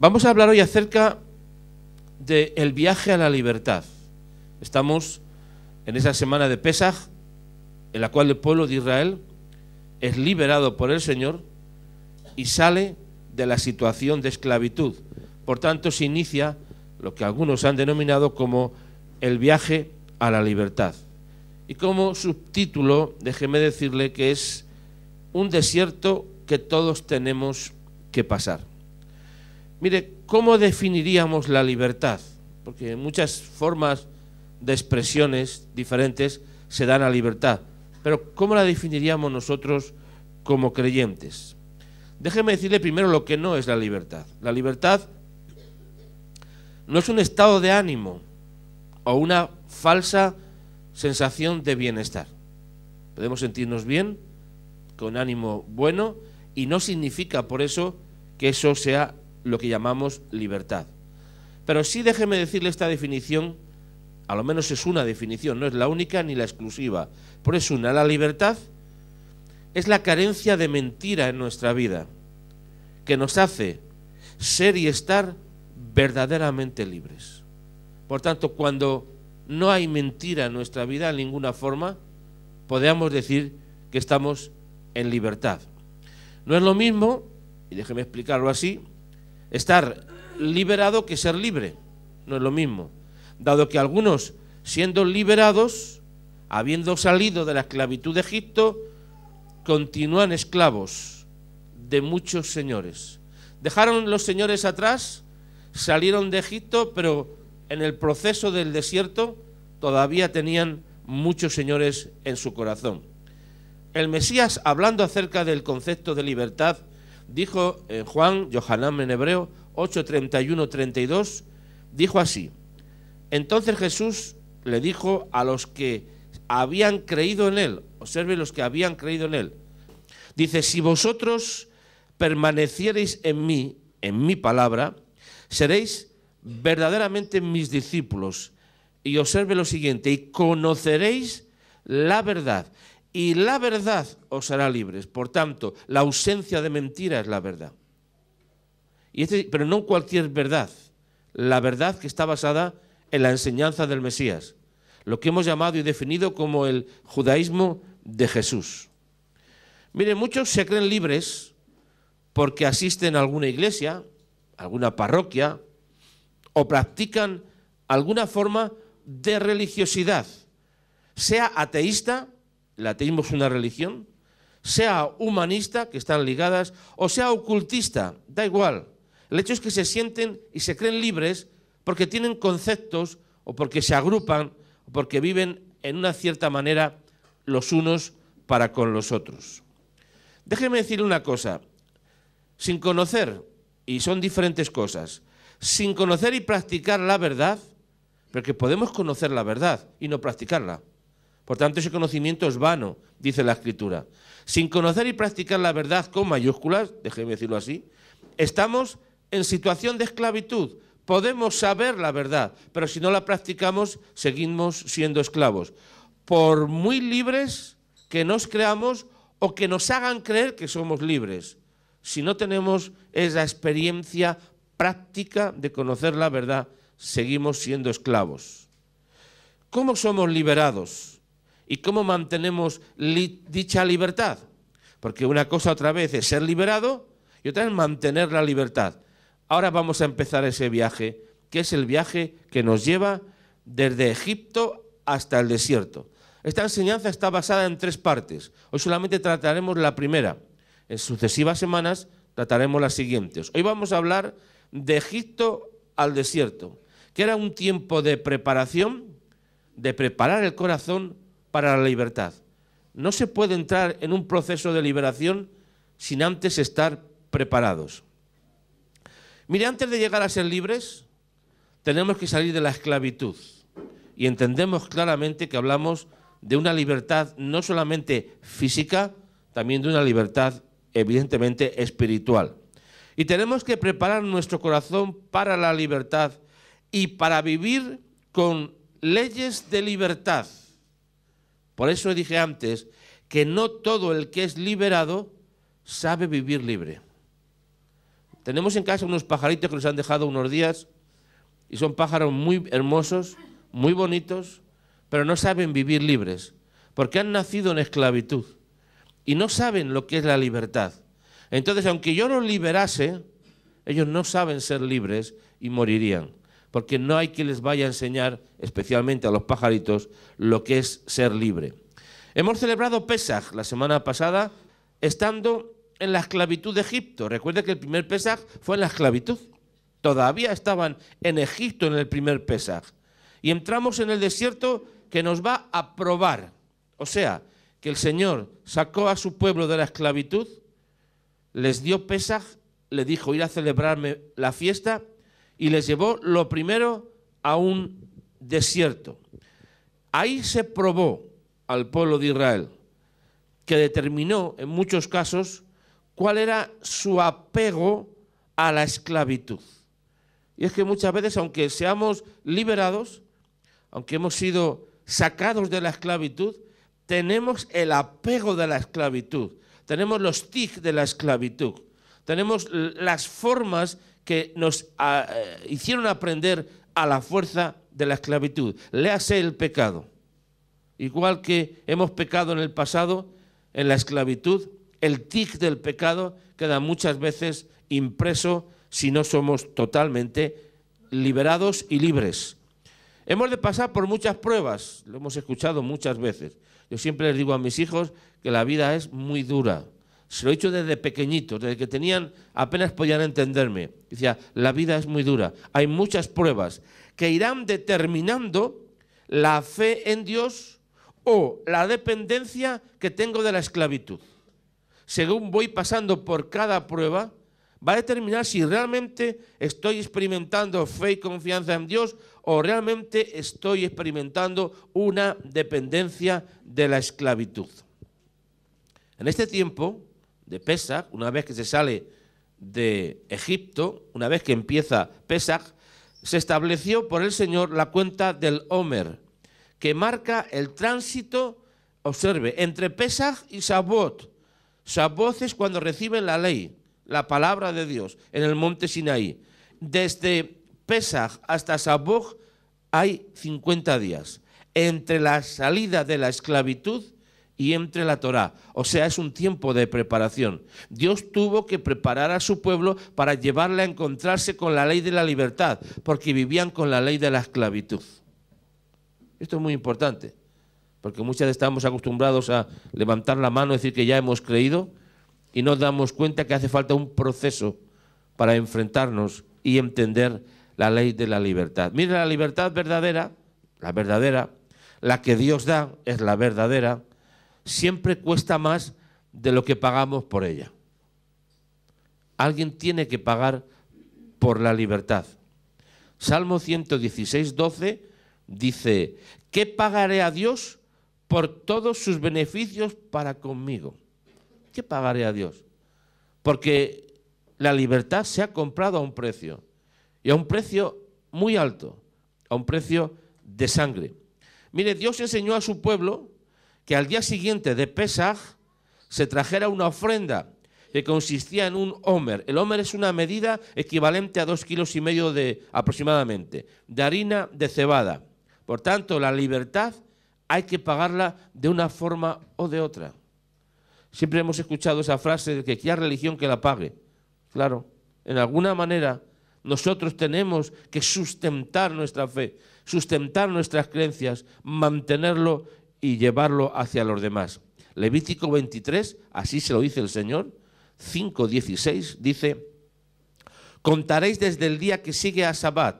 Vamos a hablar hoy acerca del el viaje a la libertad. Estamos en esa semana de Pesaj, en la cual el pueblo de Israel es liberado por el Señor y sale de la situación de esclavitud. Por tanto, se inicia lo que algunos han denominado como el viaje a la libertad. Y como subtítulo, déjeme decirle que es un desierto que todos tenemos que pasar. Mire, ¿cómo definiríamos la libertad? Porque muchas formas de expresiones diferentes se dan a libertad. Pero ¿cómo la definiríamos nosotros como creyentes? Déjeme decirle primero lo que no es la libertad. La libertad no es un estado de ánimo o una falsa sensación de bienestar. Podemos sentirnos bien, con ánimo bueno, y no significa por eso que eso sea lo que llamamos libertad. Pero sí déjeme decirle esta definición a lo menos es una definición, no es la única ni la exclusiva, pero es una. La libertad es la carencia de mentira en nuestra vida, que nos hace ser y estar verdaderamente libres. Por tanto, cuando no hay mentira en nuestra vida en ninguna forma, podemos decir que estamos en libertad. No es lo mismo, y déjeme explicarlo así, estar liberado que ser libre. No es lo mismo dado que algunos, siendo liberados, habiendo salido de la esclavitud de Egipto, continúan esclavos de muchos señores. Dejaron los señores atrás, salieron de Egipto, pero en el proceso del desierto todavía tenían muchos señores en su corazón. El Mesías, hablando acerca del concepto de libertad, dijo en Juan, Yohanan en hebreo, 8, 32, dijo así, entonces Jesús le dijo a los que habían creído en él, observe los que habían creído en él, dice, si vosotros permaneciereis en mí, en mi palabra, seréis verdaderamente mis discípulos. Y observe lo siguiente, y conoceréis la verdad, y la verdad os hará libres. Por tanto, la ausencia de mentira es la verdad. Y este, pero no cualquier verdad, la verdad que está basada en en la enseñanza del Mesías, lo que hemos llamado y definido como el judaísmo de Jesús. Miren, muchos se creen libres porque asisten a alguna iglesia, alguna parroquia, o practican alguna forma de religiosidad, sea ateísta, el ateísmo es una religión, sea humanista, que están ligadas, o sea ocultista, da igual. El hecho es que se sienten y se creen libres porque tienen conceptos o porque se agrupan o porque viven en una cierta manera los unos para con los otros. Déjeme decir una cosa, sin conocer, y son diferentes cosas, sin conocer y practicar la verdad, porque podemos conocer la verdad y no practicarla. Por tanto, ese conocimiento es vano, dice la Escritura. Sin conocer y practicar la verdad con mayúsculas, déjeme decirlo así, estamos en situación de esclavitud, Podemos saber la verdad, pero si no la practicamos, seguimos siendo esclavos. Por muy libres que nos creamos o que nos hagan creer que somos libres, si no tenemos esa experiencia práctica de conocer la verdad, seguimos siendo esclavos. ¿Cómo somos liberados? ¿Y cómo mantenemos dicha libertad? Porque una cosa otra vez es ser liberado y otra es mantener la libertad. Ahora vamos a empezar ese viaje, que es el viaje que nos lleva desde Egipto hasta el desierto. Esta enseñanza está basada en tres partes. Hoy solamente trataremos la primera. En sucesivas semanas trataremos las siguientes. Hoy vamos a hablar de Egipto al desierto, que era un tiempo de preparación, de preparar el corazón para la libertad. No se puede entrar en un proceso de liberación sin antes estar preparados. Mire, antes de llegar a ser libres, tenemos que salir de la esclavitud y entendemos claramente que hablamos de una libertad no solamente física, también de una libertad evidentemente espiritual. Y tenemos que preparar nuestro corazón para la libertad y para vivir con leyes de libertad. Por eso dije antes que no todo el que es liberado sabe vivir libre. Tenemos en casa unos pajaritos que nos han dejado unos días y son pájaros muy hermosos, muy bonitos, pero no saben vivir libres, porque han nacido en esclavitud y no saben lo que es la libertad. Entonces, aunque yo los liberase, ellos no saben ser libres y morirían, porque no hay quien les vaya a enseñar, especialmente a los pajaritos, lo que es ser libre. Hemos celebrado Pesach la semana pasada, estando en la esclavitud de Egipto. Recuerde que el primer Pesaj fue en la esclavitud. Todavía estaban en Egipto en el primer Pesaj. Y entramos en el desierto que nos va a probar. O sea, que el Señor sacó a su pueblo de la esclavitud, les dio Pesaj, le dijo ir a celebrarme la fiesta y les llevó lo primero a un desierto. Ahí se probó al pueblo de Israel, que determinó en muchos casos cuál era su apego a la esclavitud. Y es que muchas veces, aunque seamos liberados, aunque hemos sido sacados de la esclavitud, tenemos el apego de la esclavitud, tenemos los tics de la esclavitud, tenemos las formas que nos ah, eh, hicieron aprender a la fuerza de la esclavitud. Léase el pecado. Igual que hemos pecado en el pasado, en la esclavitud, el tic del pecado queda muchas veces impreso si no somos totalmente liberados y libres. Hemos de pasar por muchas pruebas, lo hemos escuchado muchas veces. Yo siempre les digo a mis hijos que la vida es muy dura. Se lo he dicho desde pequeñitos, desde que tenían, apenas podían entenderme. Decía, la vida es muy dura, hay muchas pruebas que irán determinando la fe en Dios o la dependencia que tengo de la esclavitud según voy pasando por cada prueba, va a determinar si realmente estoy experimentando fe y confianza en Dios o realmente estoy experimentando una dependencia de la esclavitud. En este tiempo de Pesach, una vez que se sale de Egipto, una vez que empieza Pesach, se estableció por el Señor la cuenta del Homer, que marca el tránsito, observe, entre Pesach y Sabot, es cuando reciben la ley, la palabra de Dios, en el monte Sinaí. Desde Pesaj hasta Saboj hay 50 días, entre la salida de la esclavitud y entre la Torá. O sea, es un tiempo de preparación. Dios tuvo que preparar a su pueblo para llevarle a encontrarse con la ley de la libertad, porque vivían con la ley de la esclavitud. Esto es muy importante porque muchas veces estamos acostumbrados a levantar la mano y decir que ya hemos creído y nos damos cuenta que hace falta un proceso para enfrentarnos y entender la ley de la libertad. Mira, la libertad verdadera, la verdadera, la que Dios da es la verdadera, siempre cuesta más de lo que pagamos por ella. Alguien tiene que pagar por la libertad. Salmo 116, 12 dice, ¿qué pagaré a Dios por todos sus beneficios para conmigo. ¿Qué pagaré a Dios? Porque la libertad se ha comprado a un precio, y a un precio muy alto, a un precio de sangre. Mire, Dios enseñó a su pueblo que al día siguiente de Pesaj se trajera una ofrenda que consistía en un homer. El homer es una medida equivalente a dos kilos y medio de aproximadamente de harina de cebada. Por tanto, la libertad hay que pagarla de una forma o de otra. Siempre hemos escuchado esa frase de que quiera religión que la pague. Claro, en alguna manera nosotros tenemos que sustentar nuestra fe, sustentar nuestras creencias, mantenerlo y llevarlo hacia los demás. Levítico 23, así se lo dice el Señor, 5.16, dice, contaréis desde el día que sigue a Sabbat,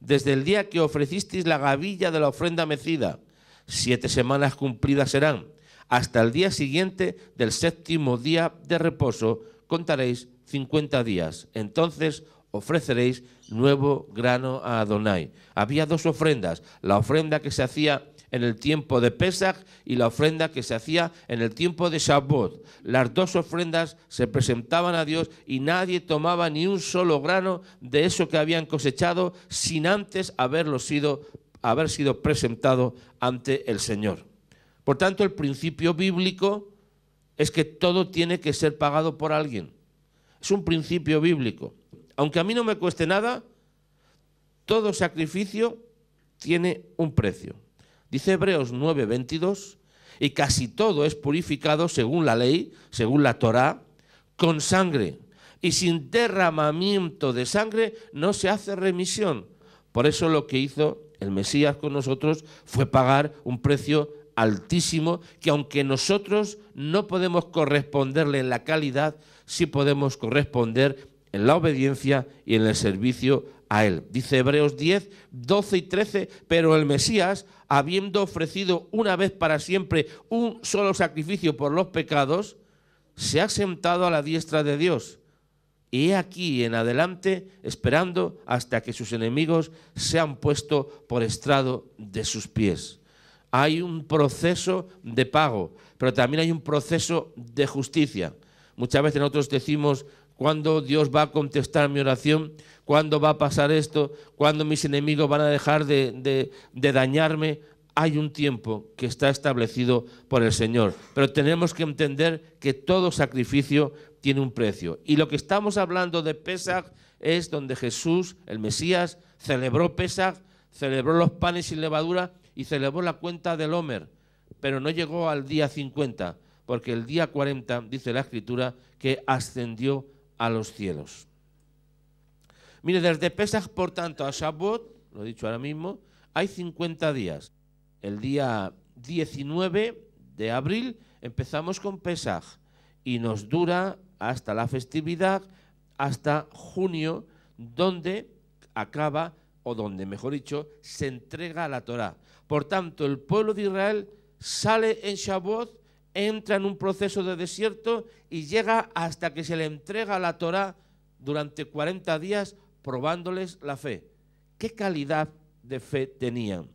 desde el día que ofrecisteis la gavilla de la ofrenda mecida Siete semanas cumplidas serán. Hasta el día siguiente del séptimo día de reposo contaréis 50 días. Entonces ofreceréis nuevo grano a Adonai. Había dos ofrendas, la ofrenda que se hacía en el tiempo de Pesach y la ofrenda que se hacía en el tiempo de Shabbat. Las dos ofrendas se presentaban a Dios y nadie tomaba ni un solo grano de eso que habían cosechado sin antes haberlo sido haber sido presentado ante el Señor. Por tanto, el principio bíblico es que todo tiene que ser pagado por alguien. Es un principio bíblico. Aunque a mí no me cueste nada, todo sacrificio tiene un precio. Dice Hebreos 9:22, y casi todo es purificado según la ley, según la Torá, con sangre. Y sin derramamiento de sangre no se hace remisión. Por eso lo que hizo el Mesías con nosotros fue pagar un precio altísimo que aunque nosotros no podemos corresponderle en la calidad, sí podemos corresponder en la obediencia y en el servicio a Él. Dice Hebreos 10, 12 y 13, pero el Mesías, habiendo ofrecido una vez para siempre un solo sacrificio por los pecados, se ha sentado a la diestra de Dios y he aquí en adelante esperando hasta que sus enemigos sean puestos por estrado de sus pies. Hay un proceso de pago, pero también hay un proceso de justicia. Muchas veces nosotros decimos, ¿cuándo Dios va a contestar mi oración? ¿Cuándo va a pasar esto? ¿Cuándo mis enemigos van a dejar de, de dañarme? hay un tiempo que está establecido por el Señor, pero tenemos que entender que todo sacrificio tiene un precio. Y lo que estamos hablando de Pesach es donde Jesús, el Mesías, celebró Pesach, celebró los panes sin levadura y celebró la cuenta del Homer, pero no llegó al día 50, porque el día 40 dice la Escritura que ascendió a los cielos. Mire, desde Pesach, por tanto, a Shabbat, lo he dicho ahora mismo, hay 50 días. El día 19 de abril empezamos con Pesaj y nos dura hasta la festividad, hasta junio, donde acaba, o donde, mejor dicho, se entrega la Torá. Por tanto, el pueblo de Israel sale en Shavuot, entra en un proceso de desierto y llega hasta que se le entrega la Torá durante 40 días probándoles la fe. ¿Qué calidad de fe tenían?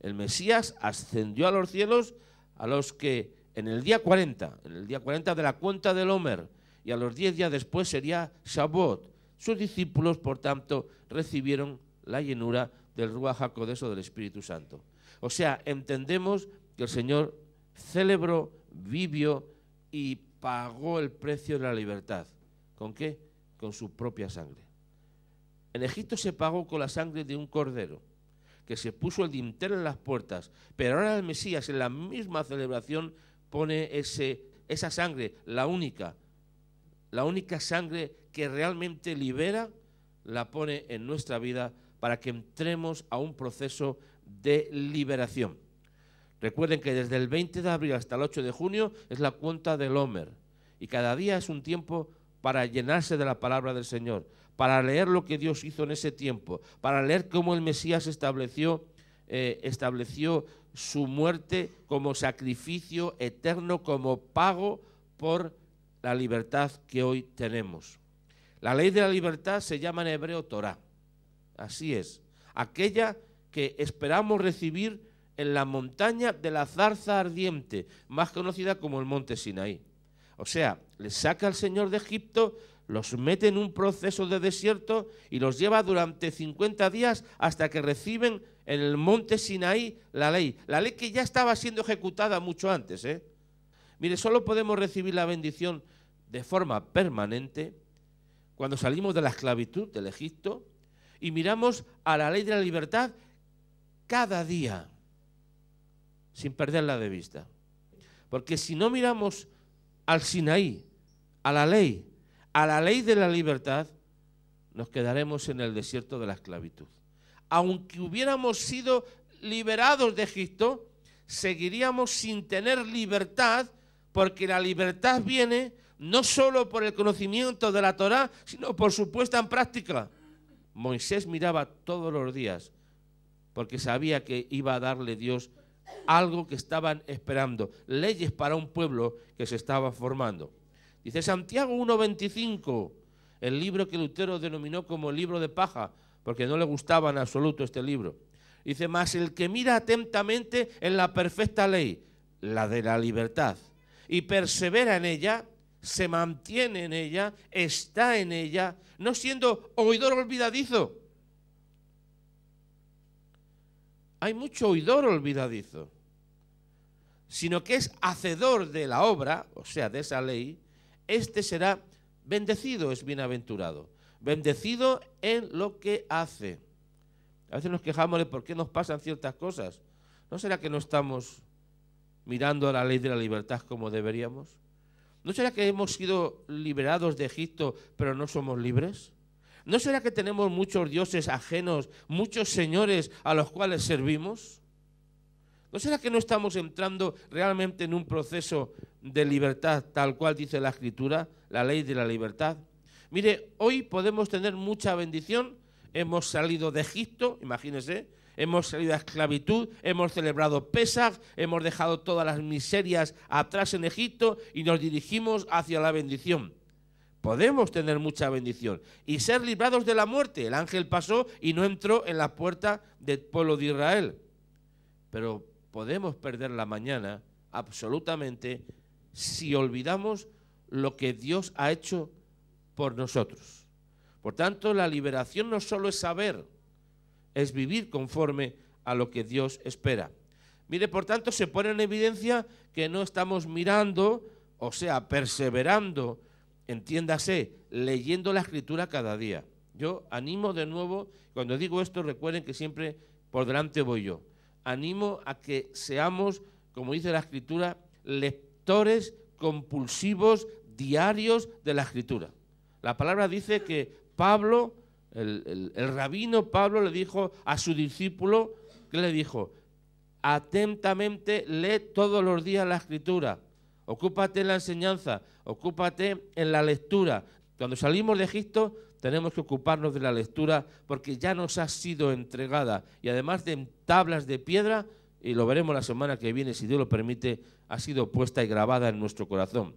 El Mesías ascendió a los cielos a los que en el día 40, en el día 40 de la cuenta del Homer, y a los 10 días después sería Shabbat. Sus discípulos, por tanto, recibieron la llenura del Ruach HaKodeso del Espíritu Santo. O sea, entendemos que el Señor celebró, vivió y pagó el precio de la libertad. ¿Con qué? Con su propia sangre. En Egipto se pagó con la sangre de un cordero que se puso el dintel en las puertas. Pero ahora el Mesías en la misma celebración pone ese, esa sangre, la única, la única sangre que realmente libera, la pone en nuestra vida para que entremos a un proceso de liberación. Recuerden que desde el 20 de abril hasta el 8 de junio es la cuenta del Homer y cada día es un tiempo para llenarse de la palabra del Señor, para leer lo que Dios hizo en ese tiempo, para leer cómo el Mesías estableció, eh, estableció su muerte como sacrificio eterno, como pago por la libertad que hoy tenemos. La ley de la libertad se llama en hebreo Torah. Así es. Aquella que esperamos recibir en la montaña de la zarza ardiente, más conocida como el monte Sinaí. O sea, le saca al Señor de Egipto, los mete en un proceso de desierto y los lleva durante 50 días hasta que reciben en el monte Sinaí la ley. La ley que ya estaba siendo ejecutada mucho antes. ¿eh? Mire, solo podemos recibir la bendición de forma permanente cuando salimos de la esclavitud del Egipto y miramos a la ley de la libertad cada día, sin perderla de vista. Porque si no miramos al Sinaí, a la ley, a la ley de la libertad, nos quedaremos en el desierto de la esclavitud. Aunque hubiéramos sido liberados de Egipto, seguiríamos sin tener libertad, porque la libertad viene no solo por el conocimiento de la Torá, sino por su puesta en práctica. Moisés miraba todos los días, porque sabía que iba a darle Dios algo que estaban esperando, leyes para un pueblo que se estaba formando. Dice Santiago 1.25, el libro que Lutero denominó como libro de paja, porque no le gustaba en absoluto este libro. Dice, más el que mira atentamente en la perfecta ley, la de la libertad, y persevera en ella, se mantiene en ella, está en ella, no siendo oidor olvidadizo. Hay mucho oidor olvidadizo, sino que es hacedor de la obra, o sea, de esa ley, este será bendecido, es bienaventurado. Bendecido en lo que hace. A veces nos quejamos de por qué nos pasan ciertas cosas. ¿No será que no estamos mirando a la ley de la libertad como deberíamos? ¿No será que hemos sido liberados de Egipto pero no somos libres? ¿No será que tenemos muchos dioses ajenos, muchos señores a los cuales servimos? ¿No será que no estamos entrando realmente en un proceso de libertad tal cual dice la Escritura, la ley de la libertad? Mire, hoy podemos tener mucha bendición. Hemos salido de Egipto, imagínense, hemos salido de esclavitud, hemos celebrado Pesach, hemos dejado todas las miserias atrás en Egipto y nos dirigimos hacia la bendición. Podemos tener mucha bendición y ser librados de la muerte. El ángel pasó y no entró en la puerta del pueblo de Israel. Pero podemos perder la mañana absolutamente si olvidamos lo que Dios ha hecho por nosotros. Por tanto, la liberación no solo es saber, es vivir conforme a lo que Dios espera. Mire, por tanto, se pone en evidencia que no estamos mirando, o sea, perseverando, entiéndase, leyendo la escritura cada día. Yo animo de nuevo, cuando digo esto, recuerden que siempre por delante voy yo animo a que seamos, como dice la Escritura, lectores compulsivos diarios de la Escritura. La palabra dice que Pablo, el, rabino Pablo le dijo a su discípulo, que le dijo? Atentamente lee todos los días la Escritura, ocúpate en la enseñanza, ocúpate en la lectura. Cuando salimos de Egipto tenemos que ocuparnos de la lectura porque ya nos ha sido entregada y además de tablas de piedra, y lo veremos la semana que viene si Dios lo permite, ha sido puesta y grabada en nuestro corazón.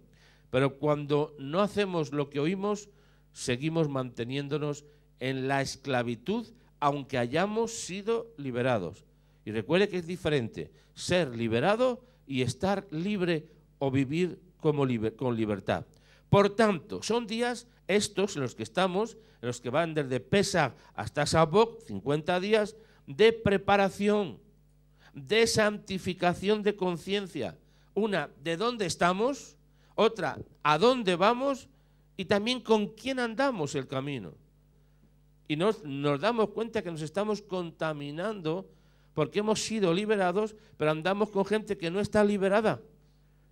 Pero cuando no hacemos lo que oímos, seguimos manteniéndonos en la esclavitud aunque hayamos sido liberados. Y recuerde que es diferente ser liberado y estar libre o vivir como con libertad. Por tanto, son días estos, los que estamos, los que van desde Pesach hasta Sabok, 50 días, de preparación, de santificación de conciencia. Una, de dónde estamos, otra, a dónde vamos y también con quién andamos el camino. Y nos damos cuenta que nos estamos contaminando porque hemos sido liberados, pero andamos con gente que no está liberada.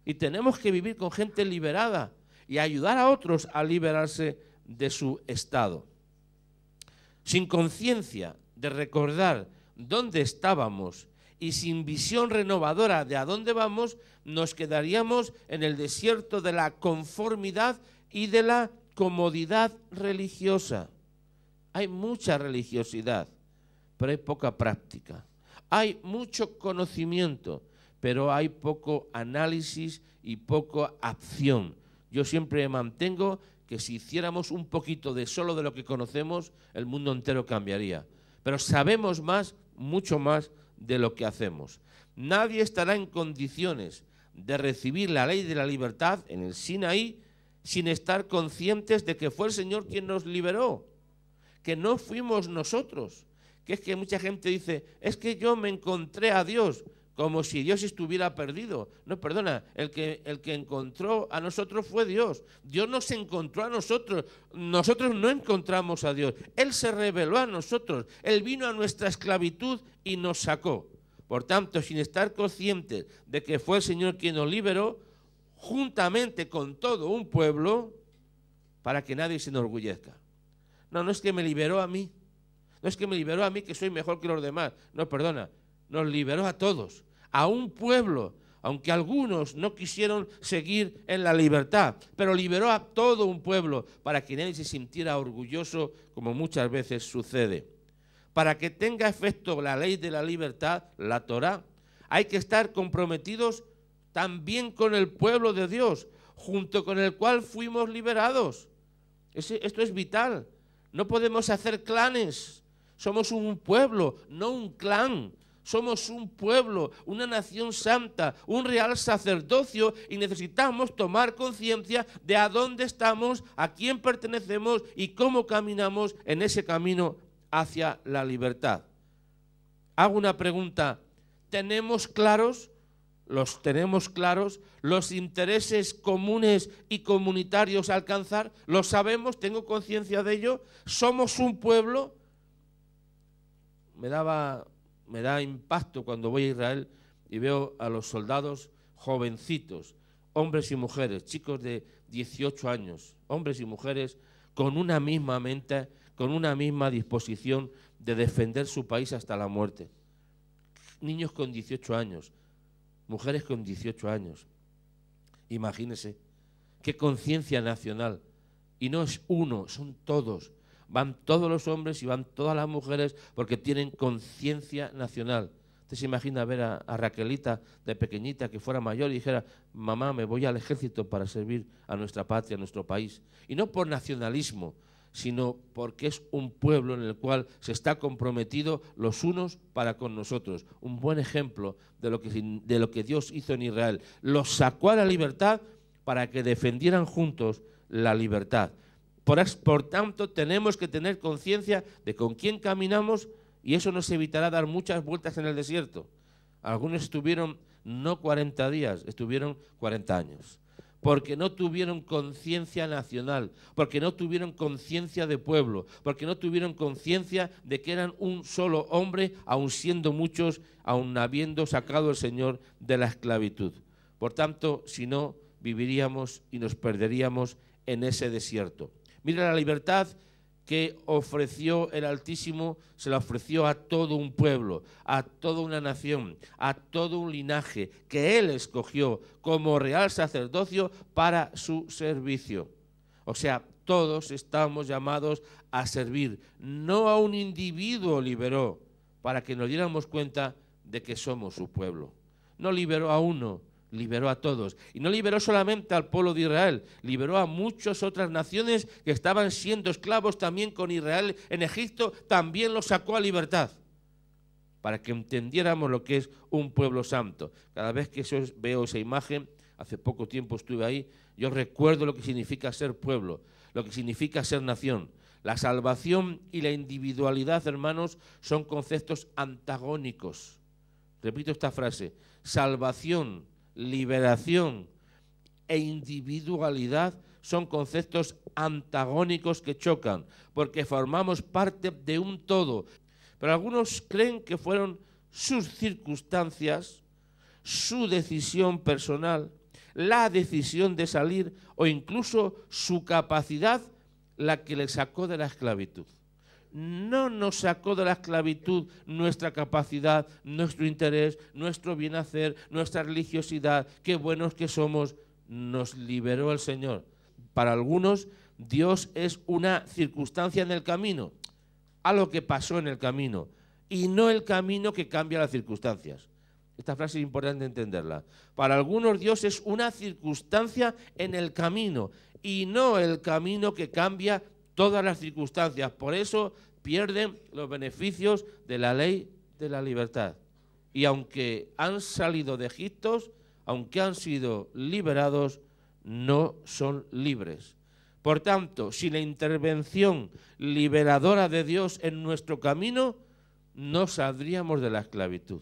Y tenemos que vivir con gente liberada y ayudar a otros a liberarse de su estado. Sin conciencia de recordar dónde estábamos y sin visión renovadora de a dónde vamos, nos quedaríamos en el desierto de la conformidad y de la comodidad religiosa. Hay mucha religiosidad, pero hay poca práctica. Hay mucho conocimiento, pero hay poco análisis y poco acción. Yo siempre mantengo que si hiciéramos un poquito de solo de lo que conocemos, el mundo entero cambiaría. Pero sabemos más, mucho más, de lo que hacemos. Nadie estará en condiciones de recibir la ley de la libertad en el Sinaí sin estar conscientes de que fue el Señor quien nos liberó, que no fuimos nosotros. Que es que mucha gente dice, es que yo me encontré a Dios como si Dios estuviera perdido. No, perdona, el que, el que encontró a nosotros fue Dios. Dios nos encontró a nosotros, nosotros no encontramos a Dios. Él se reveló a nosotros, Él vino a nuestra esclavitud y nos sacó. Por tanto, sin estar conscientes de que fue el Señor quien nos liberó, juntamente con todo un pueblo, para que nadie se enorgullezca. No, no es que me liberó a mí, no es que me liberó a mí que soy mejor que los demás, no, perdona, nos liberó a todos a un pueblo, aunque algunos no quisieron seguir en la libertad, pero liberó a todo un pueblo para que nadie se sintiera orgulloso, como muchas veces sucede. Para que tenga efecto la ley de la libertad, la Torá, hay que estar comprometidos también con el pueblo de Dios, junto con el cual fuimos liberados. esto es vital. No podemos hacer clanes. Somos un pueblo, no un clan. Somos un pueblo, una nación santa, un real sacerdocio y necesitamos tomar conciencia de a dónde estamos, a quién pertenecemos y cómo caminamos en ese camino hacia la libertad. Hago una pregunta. ¿Tenemos claros? ¿Los tenemos claros? ¿Los intereses comunes y comunitarios a alcanzar? ¿Lo sabemos? ¿Tengo conciencia de ello? ¿Somos un pueblo? Me daba me da impacto cuando voy a Israel y veo a los soldados jovencitos, hombres y mujeres, chicos de 18 años, hombres y mujeres con una misma mente, con una misma disposición de defender su país hasta la muerte. Niños con 18 años, mujeres con 18 años. Imagínense, qué conciencia nacional. Y no es uno, son todos van todos los hombres y van todas las mujeres porque tienen conciencia nacional. Usted se imagina ver a, Raquelita de pequeñita que fuera mayor y dijera, mamá, me voy al ejército para servir a nuestra patria, a nuestro país. Y no por nacionalismo, sino porque es un pueblo en el cual se está comprometido los unos para con nosotros. Un buen ejemplo de lo de lo que Dios hizo en Israel. Los sacó a la libertad para que defendieran juntos la libertad. Por, tanto, tenemos que tener conciencia de con quién caminamos y eso nos evitará dar muchas vueltas en el desierto. Algunos estuvieron no 40 días, estuvieron 40 años. Porque no tuvieron conciencia nacional, porque no tuvieron conciencia de pueblo, porque no tuvieron conciencia de que eran un solo hombre, aun siendo muchos, aun habiendo sacado al Señor de la esclavitud. Por tanto, si no, viviríamos y nos perderíamos en ese desierto. Mira la libertad que ofreció el Altísimo, se la ofreció a todo un pueblo, a toda una nación, a todo un linaje que Él escogió como real sacerdocio para su servicio. O sea, todos estamos llamados a servir. No a un individuo liberó para que nos diéramos cuenta de que somos su pueblo. No liberó a uno, liberó a todos. Y no liberó solamente al pueblo de Israel, liberó a muchas otras naciones que estaban siendo esclavos también con Israel en Egipto, también los sacó a libertad, para que entendiéramos lo que es un pueblo santo. Cada vez que veo esa imagen, hace poco tiempo estuve ahí, yo recuerdo lo que significa ser pueblo, lo que significa ser nación. La salvación y la individualidad, hermanos, son conceptos antagónicos. Repito esta frase, salvación liberación e individualidad son conceptos antagónicos que chocan, porque formamos parte de un todo. Pero algunos creen que fueron sus circunstancias, su decisión personal, la decisión de salir o incluso su capacidad la que le sacó de la esclavitud no nos sacó de la esclavitud nuestra capacidad, nuestro interés, nuestro bienhacer, nuestra religiosidad, qué buenos que somos, nos liberó el Señor. Para algunos, Dios es una circunstancia en el camino, a lo que pasó en el camino, y no el camino que cambia las circunstancias. Esta frase es importante entenderla. Para algunos Dios es una circunstancia en el camino y no el camino que cambia todas las circunstancias. Por eso pierden los beneficios de la ley de la libertad. Y aunque han salido de Egipto, aunque han sido liberados, no son libres. Por tanto, sin la intervención liberadora de Dios en nuestro camino, no saldríamos de la esclavitud.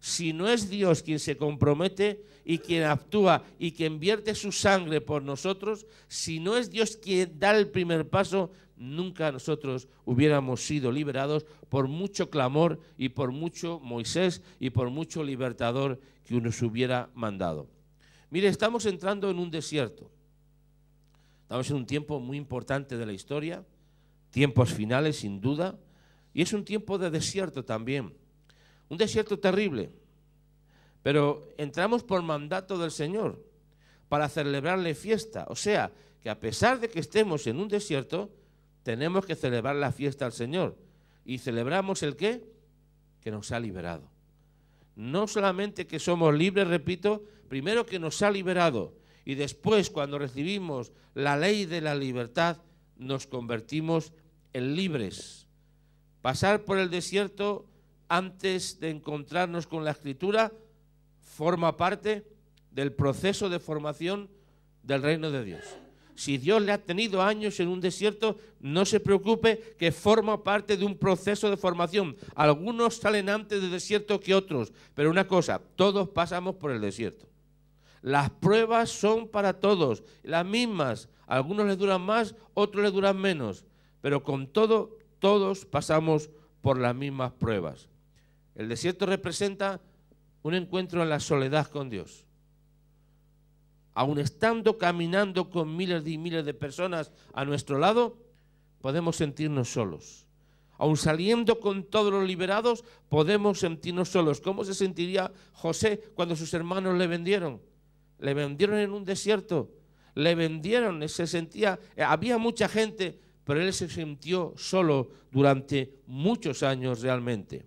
Si no es Dios quien se compromete y quien actúa y quien vierte su sangre por nosotros, si no es Dios quien da el primer paso, nunca nosotros hubiéramos sido liberados por mucho clamor y por mucho Moisés y por mucho libertador que nos hubiera mandado. Mire, estamos entrando en un desierto. Estamos en un tiempo muy importante de la historia, tiempos finales sin duda, y es un tiempo de desierto también. Un desierto terrible. Pero entramos por mandato del Señor para celebrarle fiesta. O sea, que a pesar de que estemos en un desierto, tenemos que celebrar la fiesta al Señor. ¿Y celebramos el qué? Que nos ha liberado. No solamente que somos libres, repito, primero que nos ha liberado y después cuando recibimos la ley de la libertad nos convertimos en libres. Pasar por el desierto antes de encontrarnos con la escritura, forma parte del proceso de formación del reino de Dios. Si Dios le ha tenido años en un desierto, no se preocupe que forma parte de un proceso de formación. Algunos salen antes del desierto que otros, pero una cosa, todos pasamos por el desierto. Las pruebas son para todos, las mismas. algunos les duran más, otros les duran menos, pero con todo, todos pasamos por las mismas pruebas. El desierto representa un encuentro en la soledad con Dios. Aun estando caminando con miles y miles de personas a nuestro lado, podemos sentirnos solos. Aun saliendo con todos los liberados, podemos sentirnos solos. ¿Cómo se sentiría José cuando sus hermanos le vendieron? Le vendieron en un desierto. Le vendieron, se sentía, había mucha gente, pero él se sintió solo durante muchos años realmente.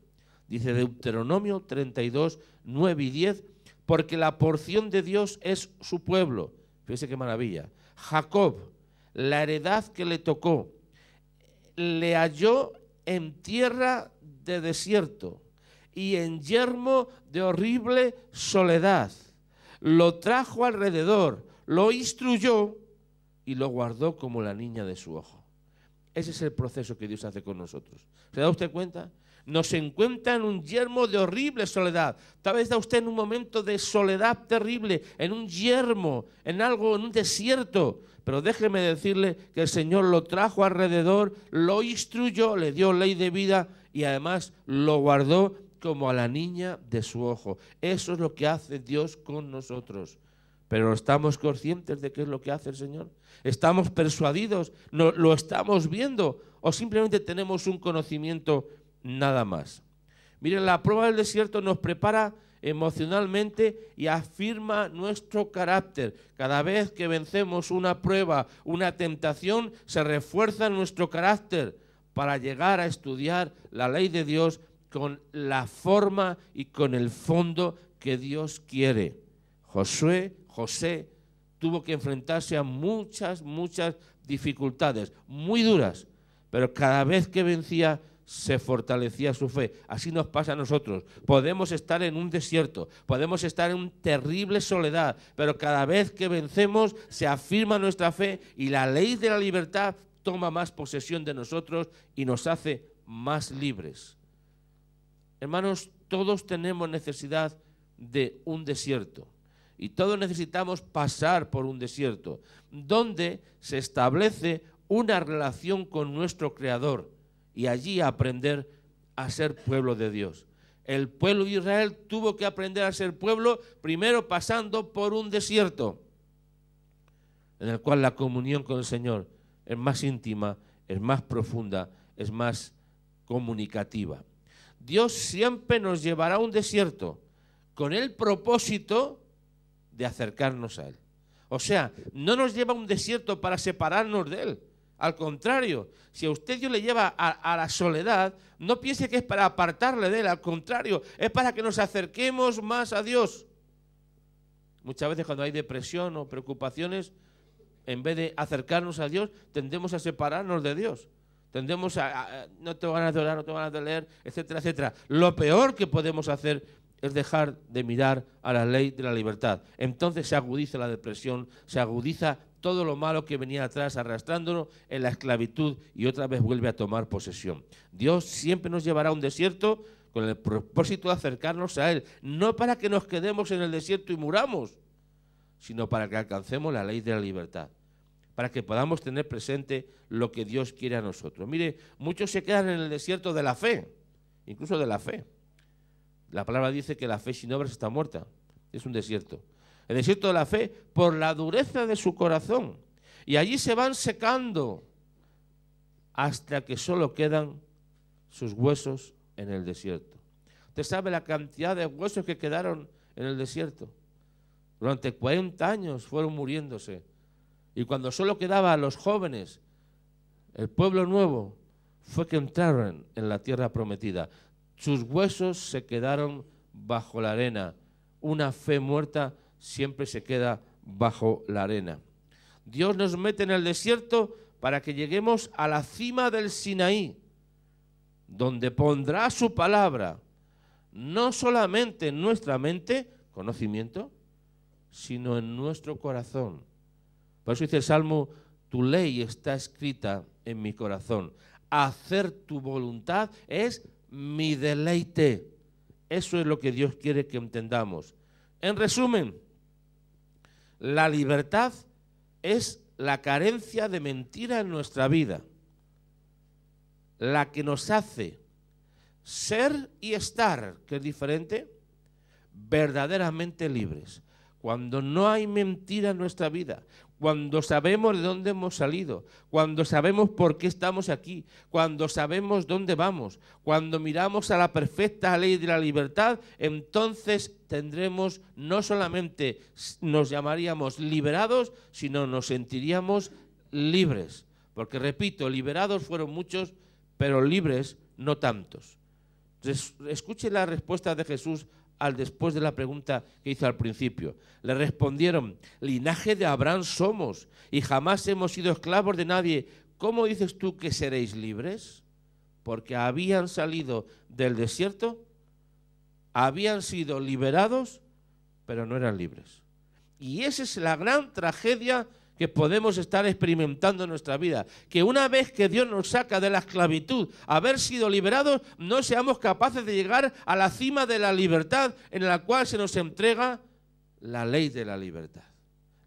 Dice Deuteronomio 32, 9 y 10, porque la porción de Dios es su pueblo. Fíjese qué maravilla. Jacob, la heredad que le tocó, le halló en tierra de desierto y en yermo de horrible soledad. Lo trajo alrededor, lo instruyó y lo guardó como la niña de su ojo. Ese es el proceso que Dios hace con nosotros. ¿Se da usted cuenta? nos encuentra en un yermo de horrible soledad. Tal vez está usted en un momento de soledad terrible, en un yermo, en algo, en un desierto. Pero déjeme decirle que el Señor lo trajo alrededor, lo instruyó, le dio ley de vida y además lo guardó como a la niña de su ojo. Eso es lo que hace Dios con nosotros. Pero estamos conscientes de qué es lo que hace el Señor. Estamos persuadidos, no, lo estamos viendo o simplemente tenemos un conocimiento nada más. Miren, la prueba del desierto nos prepara emocionalmente y afirma nuestro carácter. Cada vez que vencemos una prueba, una tentación, se refuerza nuestro carácter para llegar a estudiar la ley de Dios con la forma y con el fondo que Dios quiere. Josué, José tuvo que enfrentarse a muchas, muchas dificultades, muy duras, pero cada vez que vencía se fortalecía su fe. Así nos pasa a nosotros. Podemos estar en un desierto, podemos estar en una terrible soledad, pero cada vez que vencemos se afirma nuestra fe y la ley de la libertad toma más posesión de nosotros y nos hace más libres. Hermanos, todos tenemos necesidad de un desierto y todos necesitamos pasar por un desierto donde se establece una relación con nuestro Creador y allí aprender a ser pueblo de Dios. El pueblo de Israel tuvo que aprender a ser pueblo primero pasando por un desierto en el cual la comunión con el Señor es más íntima, es más profunda, es más comunicativa. Dios siempre nos llevará a un desierto con el propósito de acercarnos a Él. O sea, no nos lleva a un desierto para separarnos de Él. Al contrario, si a usted Dios le lleva a, la soledad, no piense que es para apartarle de él, al contrario, es para que nos acerquemos más a Dios. Muchas veces cuando hay depresión o preocupaciones, en vez de acercarnos a Dios, tendemos a separarnos de Dios. Tendemos a, no tengo ganas de orar, no tengo ganas de leer, etcétera, etcétera. Lo peor que podemos hacer es dejar de mirar a la ley de la libertad. Entonces se agudiza la depresión, se agudiza todo lo malo que venía atrás arrastrándolo en la esclavitud y otra vez vuelve a tomar posesión. Dios siempre nos llevará a un desierto con el propósito de acercarnos a Él, no para que nos quedemos en el desierto y muramos, sino para que alcancemos la ley de la libertad, para que podamos tener presente lo que Dios quiere a nosotros. Mire, muchos se quedan en el desierto de la fe, incluso de la fe. La palabra dice que la fe sin obras está muerta, es un desierto el desierto de la fe, por la dureza de su corazón. Y allí se van secando hasta que solo quedan sus huesos en el desierto. Usted sabe la cantidad de huesos que quedaron en el desierto. Durante 40 años fueron muriéndose. Y cuando solo quedaba los jóvenes, el pueblo nuevo, fue que entraron en la tierra prometida. Sus huesos se quedaron bajo la arena. Una fe muerta siempre se queda bajo la arena. Dios nos mete en el desierto para que lleguemos a la cima del Sinaí, donde pondrá su palabra, no solamente en nuestra mente, conocimiento, sino en nuestro corazón. Por eso dice el Salmo, tu ley está escrita en mi corazón. Hacer tu voluntad es mi deleite. Eso es lo que Dios quiere que entendamos. En resumen, la libertad es la carencia de mentira en nuestra vida, la que nos hace ser y estar, que es diferente, verdaderamente libres. Cuando no hay mentira en nuestra vida, cuando sabemos de dónde hemos salido, cuando sabemos por qué estamos aquí, cuando sabemos dónde vamos, cuando miramos a la perfecta ley de la libertad, entonces tendremos, no solamente nos llamaríamos liberados, sino nos sentiríamos libres. Porque repito, liberados fueron muchos, pero libres no tantos. Escuche la respuesta de Jesús al después de la pregunta que hizo al principio. Le respondieron, linaje de Abraham somos y jamás hemos sido esclavos de nadie. ¿Cómo dices tú que seréis libres? Porque habían salido del desierto, habían sido liberados, pero no eran libres. Y esa es la gran tragedia que podemos estar experimentando en nuestra vida. Que una vez que Dios nos saca de la esclavitud, haber sido liberados, no seamos capaces de llegar a la cima de la libertad en la cual se nos entrega la ley de la libertad.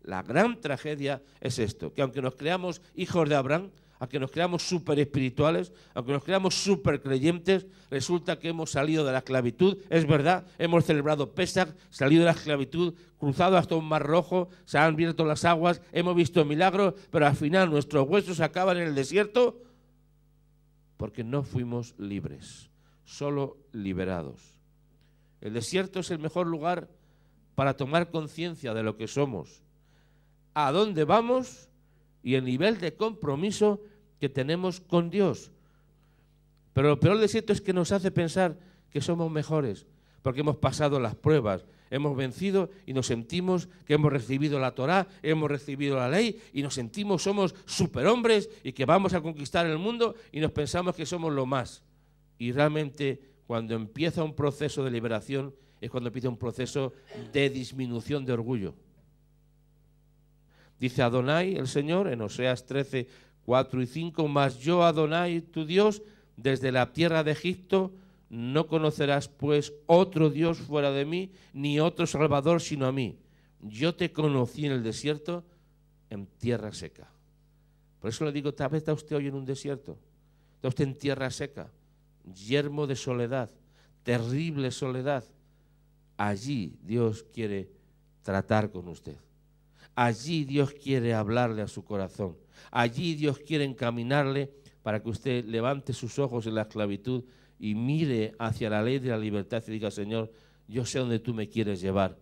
La gran tragedia es esto, que aunque nos creamos hijos de Abraham, aunque nos creamos súper espirituales, aunque nos creamos súper creyentes, resulta que hemos salido de la esclavitud, es verdad, hemos celebrado Pesach, salido de la esclavitud, cruzado hasta un mar rojo, se han abierto las aguas, hemos visto milagros, pero al final nuestros huesos acaban en el desierto porque no fuimos libres, solo liberados. El desierto es el mejor lugar para tomar conciencia de lo que somos, a dónde vamos y el nivel de compromiso que tenemos con Dios. Pero lo peor de cierto es que nos hace pensar que somos mejores, porque hemos pasado las pruebas, hemos vencido y nos sentimos que hemos recibido la Torá, hemos recibido la ley y nos sentimos somos superhombres y que vamos a conquistar el mundo y nos pensamos que somos lo más. Y realmente cuando empieza un proceso de liberación es cuando empieza un proceso de disminución de orgullo. Dice Adonai, el Señor, en Oseas 13, 4 y 5, más yo Adonai tu Dios, desde la tierra de Egipto, no conocerás pues otro Dios fuera de mí, ni otro Salvador sino a mí. Yo te conocí en el desierto, en tierra seca. Por eso le digo, tal vez está usted hoy en un desierto, está usted en tierra seca, yermo de soledad, terrible soledad. Allí Dios quiere tratar con usted. Allí Dios quiere hablarle a su corazón. Allí Dios quiere encaminarle para que usted levante sus ojos en la esclavitud y mire hacia la ley de la libertad y diga, Señor, yo sé dónde tú me quieres llevar.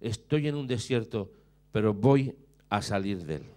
Estoy en un desierto, pero voy a salir de él.